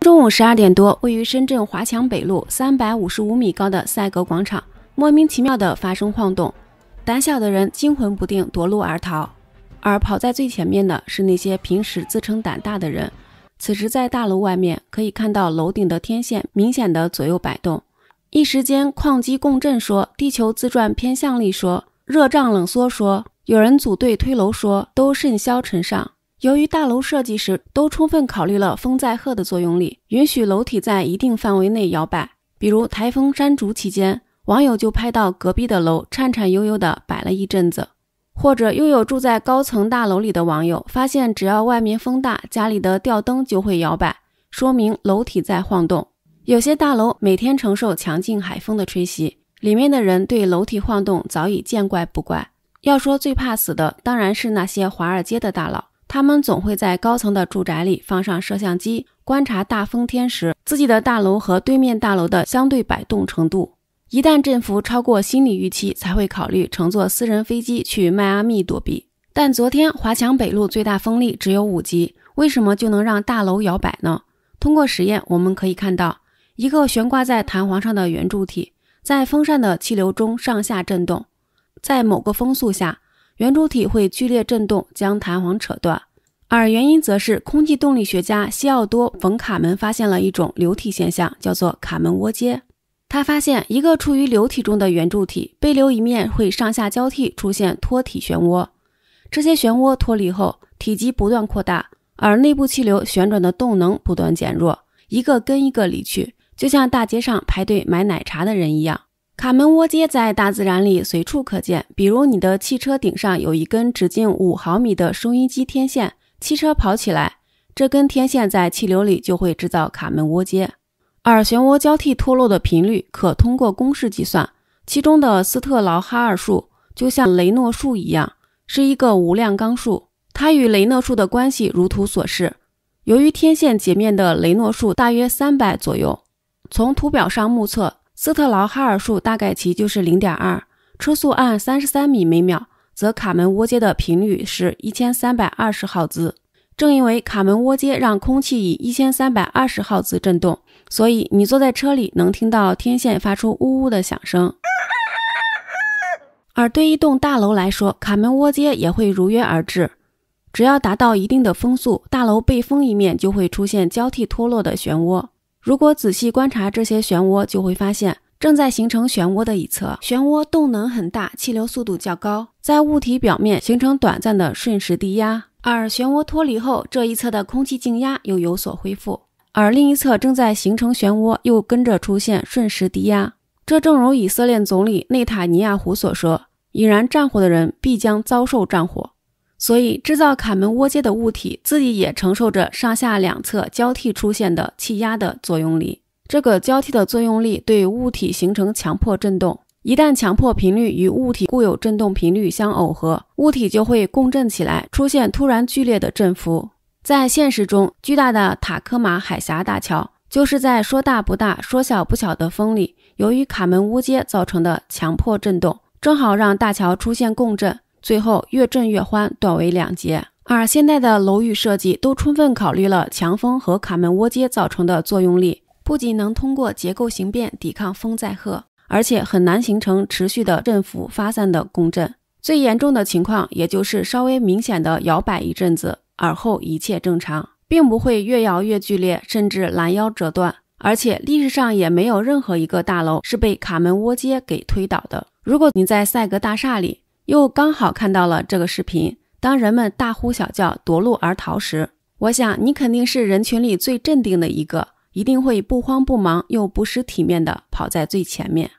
中午十二点多，位于深圳华强北路三百五十五米高的赛格广场，莫名其妙的发生晃动，胆小的人惊魂不定，夺路而逃。而跑在最前面的是那些平时自称胆大的人。此时在大楼外面，可以看到楼顶的天线明显的左右摆动。一时间，矿机共振说，地球自转偏向力说，热胀冷缩说，有人组队推楼说，都甚嚣尘上。由于大楼设计时都充分考虑了风载荷的作用力，允许楼体在一定范围内摇摆。比如台风山竹期间，网友就拍到隔壁的楼颤颤悠悠地摆了一阵子；或者又有住在高层大楼里的网友发现，只要外面风大，家里的吊灯就会摇摆，说明楼体在晃动。有些大楼每天承受强劲海风的吹袭，里面的人对楼体晃动早已见怪不怪。要说最怕死的，当然是那些华尔街的大佬。他们总会在高层的住宅里放上摄像机，观察大风天时自己的大楼和对面大楼的相对摆动程度。一旦振幅超过心理预期，才会考虑乘坐私人飞机去迈阿密躲避。但昨天华强北路最大风力只有五级，为什么就能让大楼摇摆呢？通过实验，我们可以看到一个悬挂在弹簧上的圆柱体在风扇的气流中上下震动，在某个风速下，圆柱体会剧烈震动，将弹簧扯断。而原因则是空气动力学家西奥多·冯·卡门发现了一种流体现象，叫做卡门涡街。他发现一个处于流体中的圆柱体，背流一面会上下交替出现脱体漩涡，这些漩涡脱离后体积不断扩大，而内部气流旋转的动能不断减弱，一个跟一个离去，就像大街上排队买奶茶的人一样。卡门涡街在大自然里随处可见，比如你的汽车顶上有一根直径五毫米的收音机天线。汽车跑起来，这根天线在气流里就会制造卡门涡街，而旋涡交替脱落的频率可通过公式计算，其中的斯特劳哈尔数就像雷诺数一样，是一个无量纲数，它与雷诺数的关系如图所示。由于天线截面的雷诺数大约三百左右，从图表上目测，斯特劳哈尔数大概其就是零点二，车速按三十三米每秒。则卡门涡街的频率是一千三百二十赫兹。正因为卡门涡街让空气以一千三百二十赫兹振动，所以你坐在车里能听到天线发出呜呜的响声。而对一栋大楼来说，卡门涡街也会如约而至。只要达到一定的风速，大楼被风一面就会出现交替脱落的漩涡。如果仔细观察这些漩涡，就会发现。正在形成漩涡的一侧，漩涡动能很大，气流速度较高，在物体表面形成短暂的瞬时低压；而漩涡脱离后，这一侧的空气静压又有所恢复，而另一侧正在形成漩涡，又跟着出现瞬时低压。这正如以色列总理内塔尼亚胡所说：“引燃战火的人必将遭受战火。”所以，制造卡门涡街的物体自己也承受着上下两侧交替出现的气压的作用力。这个交替的作用力对物体形成强迫振动，一旦强迫频率与物体固有振动频率相耦合，物体就会共振起来，出现突然剧烈的振幅。在现实中，巨大的塔科马海峡大桥就是在说大不大、说小不小的风力，由于卡门涡街造成的强迫振动，正好让大桥出现共振，最后越震越欢，断为两截。而现代的楼宇设计都充分考虑了强风和卡门涡街造成的作用力。不仅能通过结构形变抵抗风载荷，而且很难形成持续的振幅发散的共振。最严重的情况也就是稍微明显的摇摆一阵子，而后一切正常，并不会越摇越剧烈，甚至拦腰折断。而且历史上也没有任何一个大楼是被卡门涡街给推倒的。如果你在赛格大厦里又刚好看到了这个视频，当人们大呼小叫夺路而逃时，我想你肯定是人群里最镇定的一个。一定会不慌不忙又不失体面的跑在最前面。